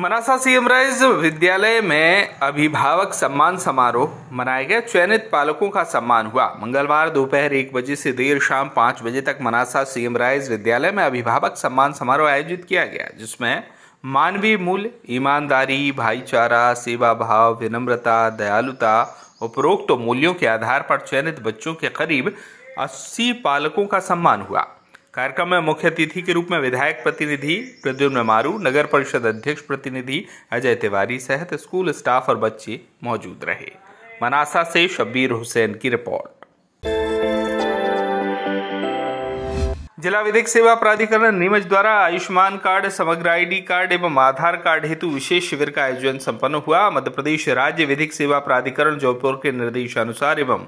Manasa CM rise विद्यालय में अभिभावक सम्मान समारोह मनाया गया चयनित पालकों का सम्मान हुआ मंगलवार दोपहर एक बजे से देर शाम पांच बजे तक मनासा सीएम राइज विद्यालय में अभिभावक सम्मान समारोह आयोजित किया गया जिसमें मानवीय मूल्य ईमानदारी भाईचारा सेवा भाव विनम्रता दयालुता उपरोक्त तो मूल्यों के आधार पर चयनित बच्चों के करीब अस्सी पालकों का सम्मान हुआ कार्यक्रम में मुख्य अतिथि के रूप में विधायक प्रतिनिधि प्रद्युम्न मारू नगर परिषद अध्यक्ष प्रतिनिधि अजय तिवारी सहित स्कूल स्टाफ और बच्चे मौजूद रहे मनासा से शब्बीर हुसैन की रिपोर्ट जिला विधिक सेवा प्राधिकरण नीमच द्वारा Ayushman card Samagra ID card एवं आधार कार्ड हेतु विशेष शिविर का आयोजन संपन्न हुआ मध्य प्रदेश राज्य विधिक सेवा प्राधिकरण जयपुर के निर्देशानुसार एवं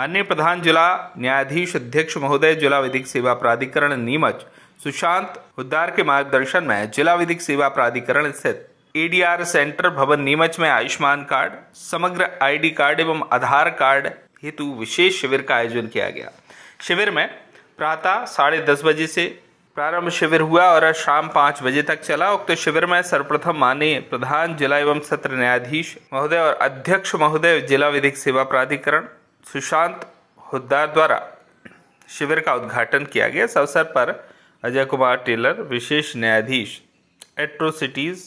अन्य प्रधान जिला न्यायाधीश अध्यक्ष महोदय जिला विधिक सेवा प्राधिकरण नीमच सुशांत हुद्दार के मार्गदर्शन में जिला विधिक सेवा प्राधिकरण स्थित एडीआर सेंटर भवन नीमच में Ayushman card Samagra ID card एवं आधार कार्ड हेतु विशेष शिविर का आयोजन किया गया शिविर में प्रातः साढ़े दस बजे से प्रारंभ शिविर हुआ और शाम पाँच बजे तक चला उक्त तो शिविर में सर्वप्रथम माननीय प्रधान जिला एवं सत्र न्यायाधीश महोदय और अध्यक्ष महोदय जिला विधिक सेवा प्राधिकरण सुशांत हुद्दार द्वारा शिविर का उद्घाटन किया गया इस अवसर पर अजय कुमार टेलर विशेष न्यायाधीश एट्रोसिटीज़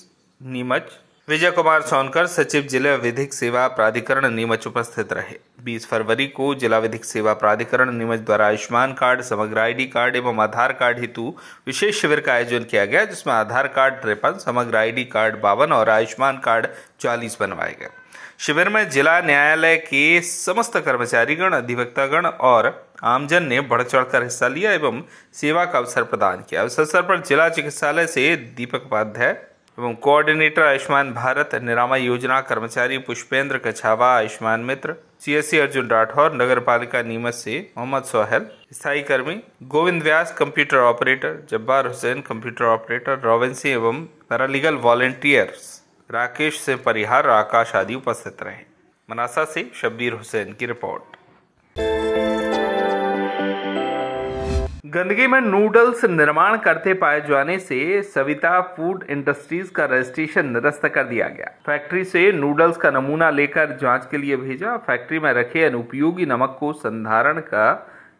नीमच विजय कुमार सोनकर सचिव जिला विधिक सेवा प्राधिकरण नीमच उपस्थित रहे 20 फरवरी को जिला विधिक सेवा प्राधिकरण नीमच द्वारा Ayushman card Samagra ID card एवं आधार कार्ड हेतु विशेष शिविर का आयोजन किया गया जिसमें आधार कार्ड तिरपन समग्र आईडी कार्ड बावन और आयुष्मान कार्ड चालीस बनवाए गए शिविर में जिला न्यायालय के समस्त कर्मचारीगण अधिवक्तागण और आमजन ने बढ़ चढ़कर हिस्सा लिया एवं सेवा का अवसर प्रदान किया इस अवसर पर जिला चिकित्सालय से दीपक उपाध्याय एवं कोऑर्डिनेटर आयुष्मान भारत निरामा योजना कर्मचारी पुष्पेंद्र कछावा आयुष्मान मित्र सीएससी अर्जुन राठौर नगर पालिका नीमच से मोहम्मद सोहेल स्थायी कर्मी Govind Vyas computer operator Jabbar Hussain computer operator Robin Singh एवं पैरालीगल वॉलेंटियर्स राकेश से परिहार आकाश आदि उपस्थित रहे मनासा से शब्बीर हुसैन की रिपोर्ट गंदगी में नूडल्स निर्माण करते पाए जाने से सविता फूड इंडस्ट्रीज का रजिस्ट्रेशन निरस्त कर दिया गया फैक्ट्री से नूडल्स का नमूना लेकर जांच के लिए भेजा फैक्ट्री में रखे अनुपयोगी नमक को संधारण का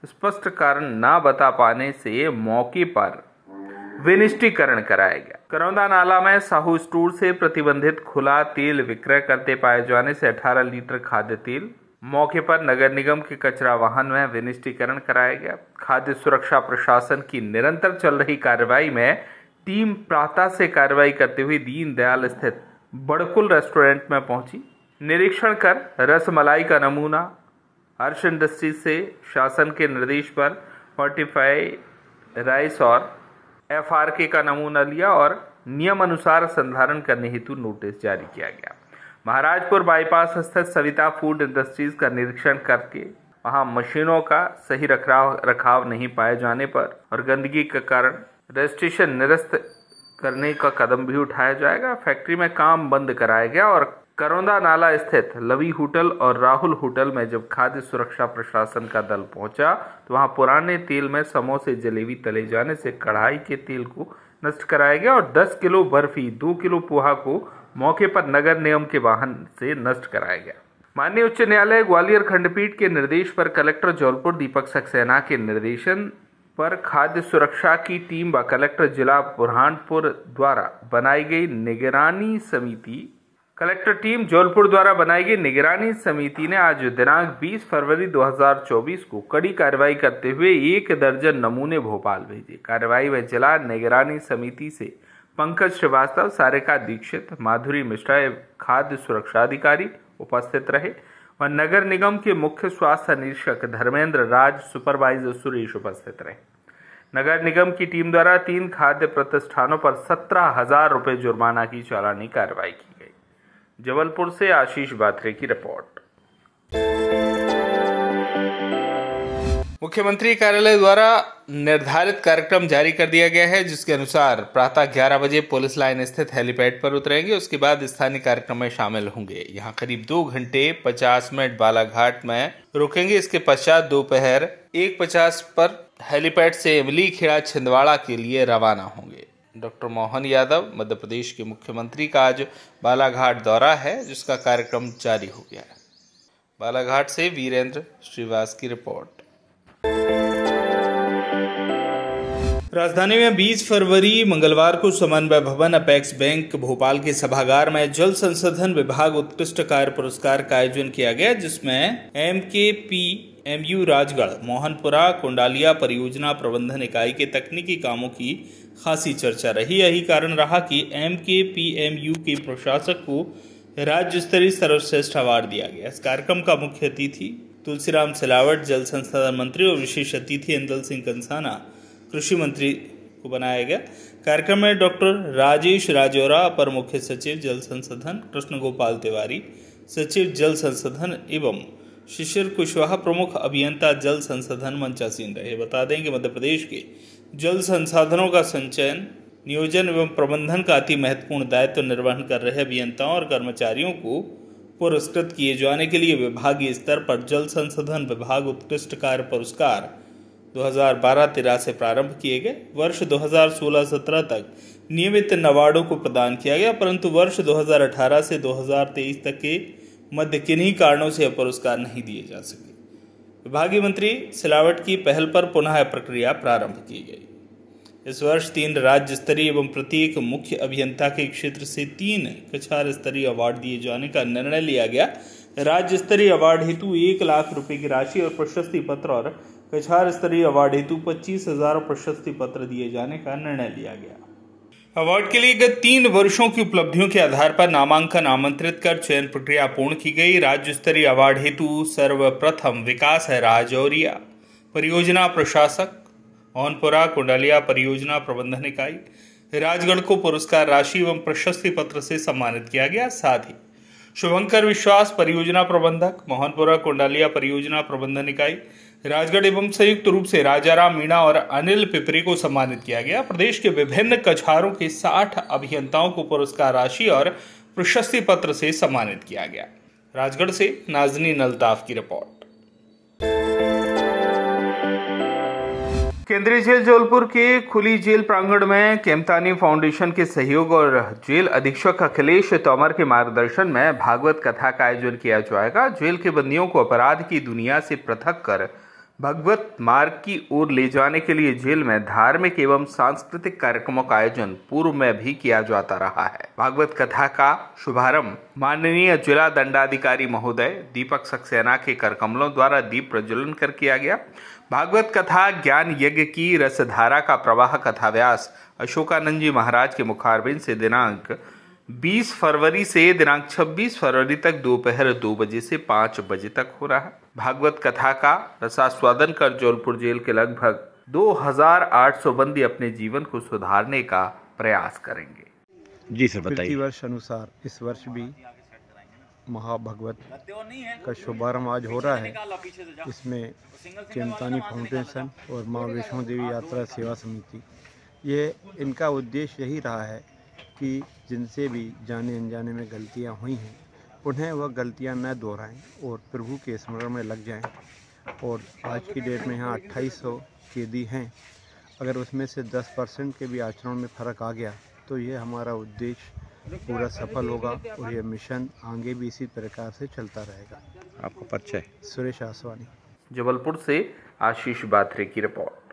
स्पष्ट कारण न बता पाने से मौके पर विनिष्टीकरण कराया गया करौंदा नाला में साहू स्टोर से प्रतिबंधित खुला तेल विक्रय करते पाए जाने से 18 लीटर खाद्य तेल मौके पर नगर निगम के कचरा वाहन में विनिष्टीकरण कराया गया खाद्य सुरक्षा प्रशासन की निरंतर चल रही कार्रवाई में टीम प्रातः से कार्रवाई करते हुए दीनदयाल स्थित बड़कुल रेस्टोरेंट में पहुंची निरीक्षण कर रसमलाई का नमूना हर्ष इंडस्ट्री से शासन के निर्देश पर फोर्टिफाई राइस और एफ आर के का नमूना लिया और नियम अनुसार संधारण करने हेतु नोटिस जारी किया गया महाराजपुर बाईपास स्थित सविता फूड इंडस्ट्रीज का निरीक्षण करके वहां मशीनों का सही रखाव रखाव नहीं पाए जाने पर और गंदगी के कारण रजिस्ट्रेशन निरस्त करने का कदम भी उठाया जाएगा फैक्ट्री में काम बंद कराया गया और करौंदा नाला स्थित लवी होटल और राहुल होटल में जब खाद्य सुरक्षा प्रशासन का दल पहुंचा तो वहां पुराने तेल में समोसे जलेबी तले जाने से कढ़ाई के तेल को नष्ट कराया गया और 10 किलो बर्फी 2 किलो पोहा को मौके पर नगर निगम के वाहन से नष्ट कराया गया माननीय उच्च न्यायालय ग्वालियर खंडपीठ के निर्देश पर कलेक्टर जौलपुर दीपक सक्सेना के निर्देशन पर खाद्य सुरक्षा की टीम व कलेक्टर जिला बुरहानपुर द्वारा बनाई गई निगरानी समिति कलेक्टर टीम जौलपुर द्वारा बनाई गई निगरानी समिति ने आज दिनांक 20 फरवरी 2024 को कड़ी कार्रवाई करते हुए एक दर्जन नमूने भोपाल भेजे कार्रवाई में जिला निगरानी समिति से पंकज श्रीवास्तव सारिका दीक्षित माधुरी मिश्रा खाद्य सुरक्षा अधिकारी उपस्थित रहे और नगर निगम के मुख्य स्वास्थ्य निरीक्षक धर्मेंद्र राज सुपरवाइजर सुरेश उपस्थित रहे नगर निगम की टीम द्वारा तीन खाद्य प्रतिष्ठानों पर सत्रह हजार रुपये जुर्माना की चालानी कार्रवाई की जबलपुर से आशीष बात्रे की रिपोर्ट मुख्यमंत्री कार्यालय द्वारा निर्धारित कार्यक्रम जारी कर दिया गया है जिसके अनुसार प्रातः 11 बजे पुलिस लाइन स्थित हेलीपैड पर उतरेंगे उसके बाद स्थानीय कार्यक्रम में शामिल होंगे यहां करीब दो घंटे 50 मिनट बालाघाट में रुकेंगे इसके पश्चात दोपहर एक पचास पर हेलीपैड से इमली खेड़ा छिंदवाड़ा के लिए रवाना होंगे डॉक्टर मोहन यादव मध्य प्रदेश के मुख्यमंत्री का आज बालाघाट दौरा है जिसका कार्यक्रम जारी हो गया है बालाघाट से वीरेंद्र श्रीवास की रिपोर्ट राजधानी में 20 फरवरी मंगलवार को समन्वय भवन अपेक्स बैंक भोपाल के सभागार में जल संसाधन विभाग उत्कृष्ट कार्य पुरस्कार का आयोजन किया गया जिसमें M K P M U Rajgarh Mohanpura Kundaliya परियोजना प्रबंधन इकाई के तकनीकी कामों की खासी चर्चा रही यही कारण रहा कि M K P M you के प्रशासक को राज्य स्तरीय सर्वश्रेष्ठ अवार्ड दिया गया इस कार्यक्रम का मुख्य अतिथि तुलसीराम सिलावट जल संसाधन मंत्री और विशेष अतिथि इंदल सिंह कंसाना कृषि मंत्री को बनाया गया कार्यक्रम में डॉक्टर राजेश राजौरा अपर मुख्य सचिव जल संसाधन कृष्ण गोपाल तिवारी सचिव जल संसाधन एवं शिशिर कुशवाहा प्रमुख अभियंता जल संसाधन मंचासीन रहे बता दें कि मध्य प्रदेश के जल संसाधनों का संचयन नियोजन एवं प्रबंधन का अति महत्वपूर्ण दायित्व तो निर्वहन कर रहे अभियंताओं और कर्मचारियों को पुरस्कृत किए जाने के लिए विभागीय स्तर पर जल संसाधन विभाग उत्कृष्ट कार्य पुरस्कार 2012-13 से प्रारंभ किए गए वर्ष 2016-17 तक नियमित नवार्डों को प्रदान किया गया परंतु वर्ष 2018 से 2023 तक के मध्य किन्हीं कारणों से यह पुरस्कार नहीं दिए जा सके विभागीय मंत्री सिलावट की पहल पर पुनः प्रक्रिया प्रारंभ की गई इस वर्ष तीन राज्य स्तरीय एवं प्रत्येक मुख्य अभियंता के क्षेत्र से तीन कछार स्तरीय अवार्ड दिए जाने का निर्णय लिया गया राज्य स्तरीय अवार्ड हेतु एक लाख रुपए की राशि और प्रशस्ति पत्र और कछार स्तरीय अवार्ड हेतु तो पच्चीस हजार प्रशस्ति पत्र दिए जाने का निर्णय लिया गया अवार्ड के लिए गत तीन वर्षों की उपलब्धियों के आधार पर नामांकन आमंत्रित कर चयन प्रक्रिया पूर्ण की गई राज्य स्तरीय अवार्ड हेतु सर्वप्रथम विकास है राजौरिया परियोजना प्रशासक ओनपुरा कुंडलिया परियोजना प्रबंधन इकाई राजगढ़ को पुरस्कार राशि एवं प्रशस्ति पत्र से सम्मानित किया गया साथ ही शुभंकर विश्वास परियोजना प्रबंधक मोहनपुरा कुंडालिया परियोजना प्रबंधन इकाई राजगढ़ एवं संयुक्त रूप से राजाराम मीणा और अनिल पिपरी को सम्मानित किया गया प्रदेश के विभिन्न कछारों के साठ अभियंताओं को पुरस्कार राशि और प्रशस्ति पत्र से सम्मानित किया गया राजगढ़ से नाजनी नलताफ की रिपोर्ट केंद्रीय जेल जौलपुर के खुली जेल प्रांगण में केमतानी फाउंडेशन के सहयोग और जेल अधीक्षक अखिलेश तोमर के मार्गदर्शन में भागवत कथा का आयोजन किया जाएगा जेल के बंदियों को अपराध की दुनिया से पृथक कर भगवत मार्ग की ओर ले जाने के लिए जेल में धार्मिक एवं सांस्कृतिक कार्यक्रमों का आयोजन पूर्व में भी किया जाता रहा है भागवत कथा का शुभारंभ माननीय जिला दंडाधिकारी महोदय दीपक सक्सेना के करकमलों द्वारा दीप प्रज्वलन कर किया गया भागवत कथा ज्ञान यज्ञ की रसधारा का प्रवाह कथा व्यास अशोकानंद जी महाराज के मुखारबिन से दिनांक 20 फरवरी से दिनांक 26 फरवरी तक दोपहर दो, दो बजे से पाँच बजे तक हो रहा है भागवत कथा का रसास्वादन कर जौलपुर जेल के लगभग 2800 बंदी अपने जीवन को सुधारने का प्रयास करेंगे जी सर बताइए वर्ष अनुसार इस वर्ष भी महाभगवत का शुभारंभ आज हो रहा है इसमें चिंतानी फाउंडेशन और माँ वैष्णो देवी यात्रा सेवा समिति ये इनका उद्देश्य यही रहा है कि जिनसे भी जाने अनजाने में गलतियाँ हुई हैं उन्हें वह गलतियाँ न दोहराएं और प्रभु के स्मरण में लग जाएं और आज की डेट में यहाँ अट्ठाईस सौ कैदी हैं अगर उसमें से 10 परसेंट के भी आचरण में फ़र्क आ गया तो ये हमारा उद्देश्य पूरा सफल होगा और यह मिशन आगे भी इसी प्रकार से चलता रहेगा आपका परिचय सुरेश आसवानी जबलपुर से आशीष बाथरे की रिपोर्ट